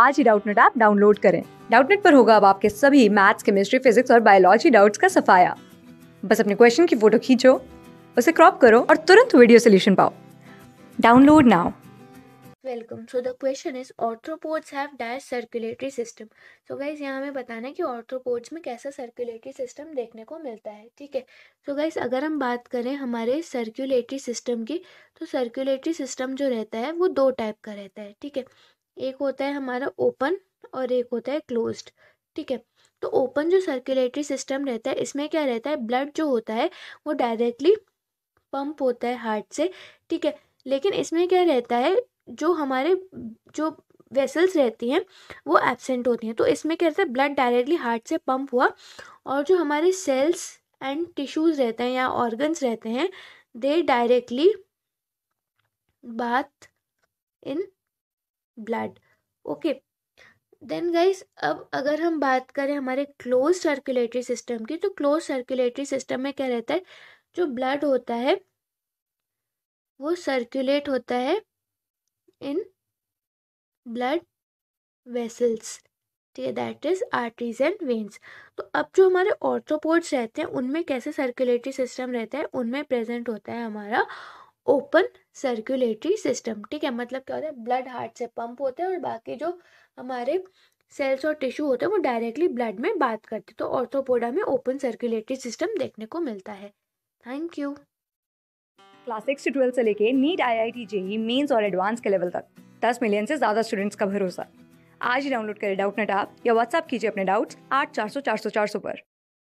आज ही Doubtnut app download करें डाउटनेट पर होगा अब आपके सभी मैथ्स केमिस्ट्री फिजिक्स और बायोलॉजी डाउट्स का सफाया बस अपने क्वेश्चन की फोटो खींचो उसे क्रॉप करो और तुरंत वीडियो सोल्यूशन पाओ download now welcome so the question is arthropods have डायस सर्कुलेटरी सिस्टम सो गाइज यहाँ हमें बताना है कि ऑर्थ्रोपोड्स में कैसा सर्कुलेटरी सिस्टम देखने को मिलता है ठीक है सो गाइज अगर हम बात करें हमारे सर्कुलेटरी सिस्टम की तो सर्कुलेटरी सिस्टम जो रहता है वो दो टाइप का रहता है ठीक है एक होता है हमारा ओपन और एक होता है क्लोज्ड ठीक है तो ओपन जो सर्कुलेटरी सिस्टम रहता है इसमें क्या रहता है ब्लड जो होता है वो डायरेक्टली पंप होता है हार्ट से ठीक है लेकिन इसमें क्या रहता है जो हमारे जो वेसल्स रहती हैं वो एबसेंट होती हैं तो इसमें क्या रहता है ब्लड डायरेक्टली हार्ट से पंप हुआ और जो हमारे सेल्स एंड टिश्यूज़ रहते हैं या ऑर्गन्स रहते हैं they directly bath in blood okay then guys अब अगर हम बात करें हमारे क्लोज सर्कुलेटरी सिस्टम की तो क्लोज सर्कुलेटरी सिस्टम में क्या रहता है जो ब्लड होता है वो सर्कुलेट होता है इन ब्लड वेसल्स ठीक है that is arteries and veins तो अब जो हमारे ऑर्थोपोड्स रहते हैं उनमें कैसे सर्कुलेटरी सिस्टम रहता है उनमें प्रेजेंट होता है हमारा ओपन सर्कुलेटरी सिस्टम ठीक है मतलब क्या होता है ब्लड हार्ट से पंप होते हैं और बाकी जो हमारे सेल्स और टिश्यू होते हैं वो डायरेक्टली ब्लड में बात करते तो ऑर्थोपोडा में ओपन सर्कुलेटरी सिस्टम देखने को मिलता है थैंक यू क्लास सिक्स से ट्वेल्थ से लेके NEET I I T JEE mains और एडवांस के लेवल तक दस मिलियन से ज़्यादा स्टूडेंट्स का भरोसा आज ही डाउनलोड करें डाउट नेट आप या व्हाट्सअप कीजिए अपने डाउट्स आठ चार सौ चार सौ चार सौ पर